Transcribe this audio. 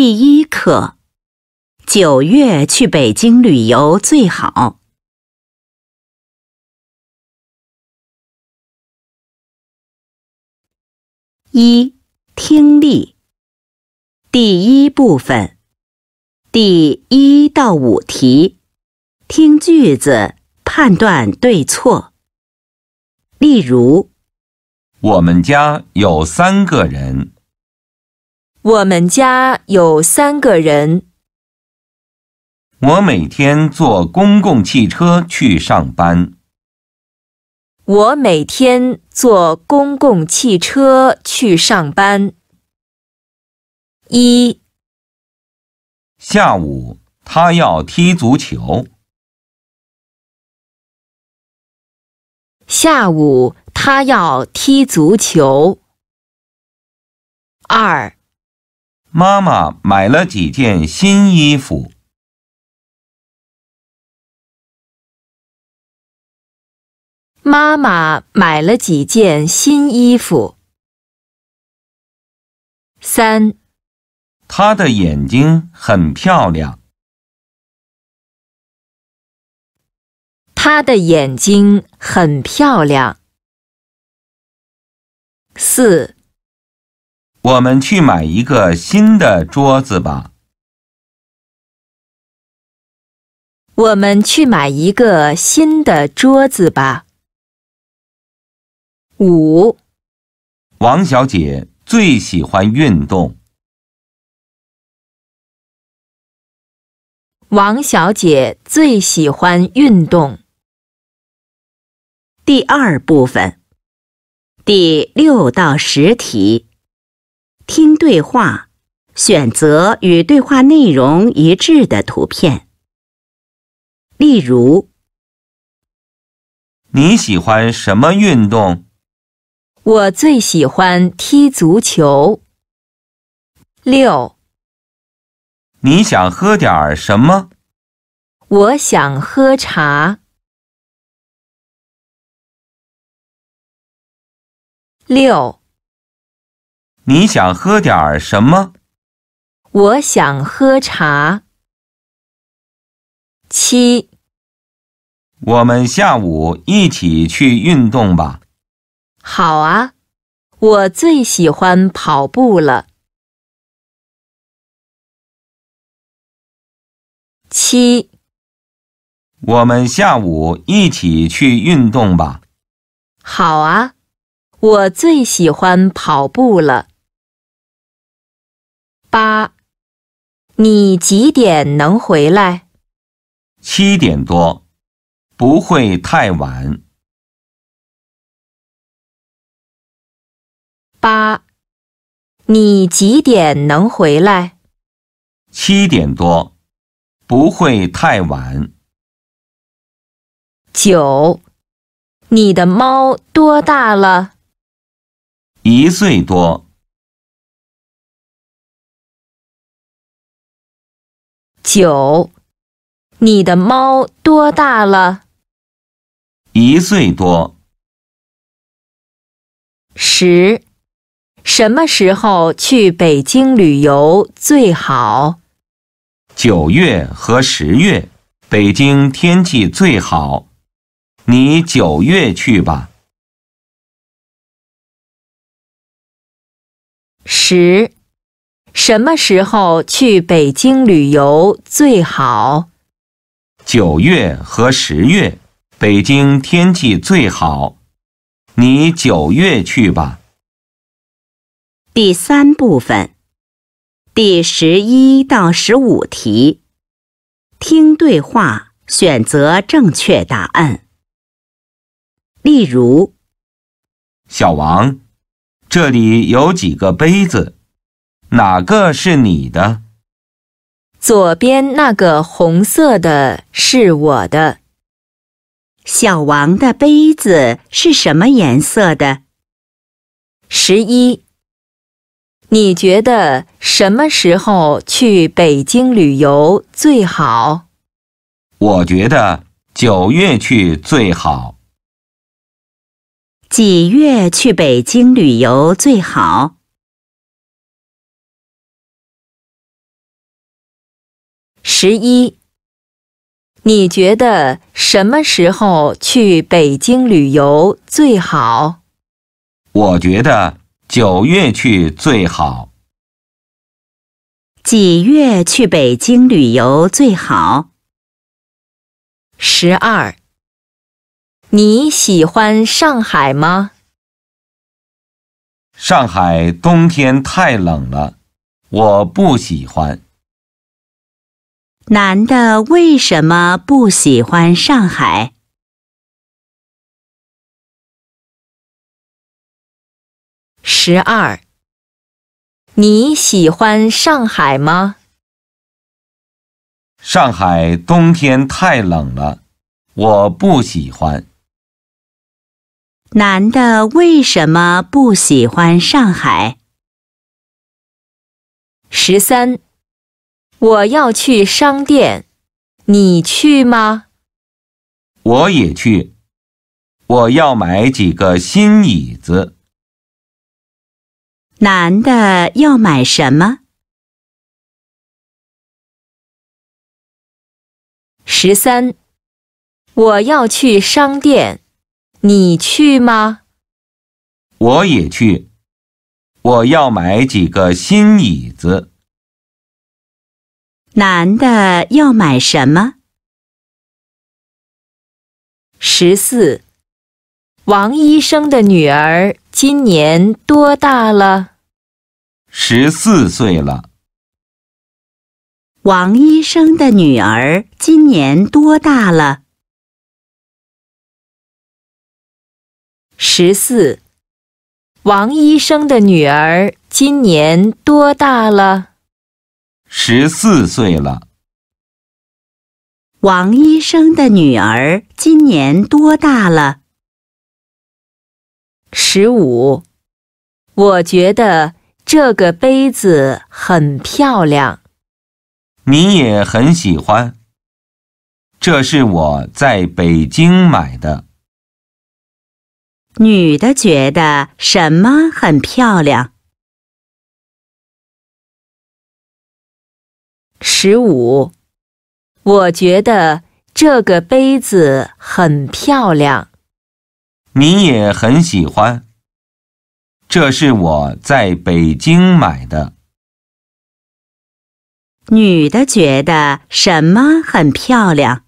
第一课，九月去北京旅游最好。一、听力，第一部分，第一到五题，听句子判断对错。例如，我们家有三个人。我们家有三个人。我每天坐公共汽车去上班。我每天坐公共汽车去上班。一。下午他要踢足球。下午他要踢足球。二。妈妈买了几件新衣服。妈妈买了几件新衣服。三，她的眼睛很漂亮。她的眼睛很漂亮。四。我们去买一个新的桌子吧。我们去买一个新的桌子吧。五。王小姐最喜欢运动。王小姐最喜欢运动。第二部分，第六到十题。听对话，选择与对话内容一致的图片。例如：你喜欢什么运动？我最喜欢踢足球。六。你想喝点什么？我想喝茶。六。你想喝点儿什么？我想喝茶。七，我们下午一起去运动吧。好啊，我最喜欢跑步了。七，我们下午一起去运动吧。好啊，我最喜欢跑步了。八，你几点能回来？七点多，不会太晚。八，你几点能回来？七点多，不会太晚。九，你的猫多大了？一岁多。九，你的猫多大了？一岁多。十，什么时候去北京旅游最好？九月和十月，北京天气最好。你九月去吧。十。什么时候去北京旅游最好？九月和十月，北京天气最好。你九月去吧。第三部分，第十一到十五题，听对话，选择正确答案。例如，小王，这里有几个杯子。哪个是你的？左边那个红色的是我的。小王的杯子是什么颜色的？十一。你觉得什么时候去北京旅游最好？我觉得九月去最好。几月去北京旅游最好？十一，你觉得什么时候去北京旅游最好？我觉得九月去最好。几月去北京旅游最好？十二，你喜欢上海吗？上海冬天太冷了，我不喜欢。男的为什么不喜欢上海？十二，你喜欢上海吗？上海冬天太冷了，我不喜欢。男的为什么不喜欢上海？十三。我要去商店，你去吗？我也去。我要买几个新椅子。男的要买什么？十三。我要去商店，你去吗？我也去。我要买几个新椅子。男的要买什么？十四。王医生的女儿今年多大了？十四岁了。王医生的女儿今年多大了？十四。王医生的女儿今年多大了？十四岁了。王医生的女儿今年多大了？十五。我觉得这个杯子很漂亮。你也很喜欢。这是我在北京买的。女的觉得什么很漂亮？十五，我觉得这个杯子很漂亮。你也很喜欢。这是我在北京买的。女的觉得什么很漂亮？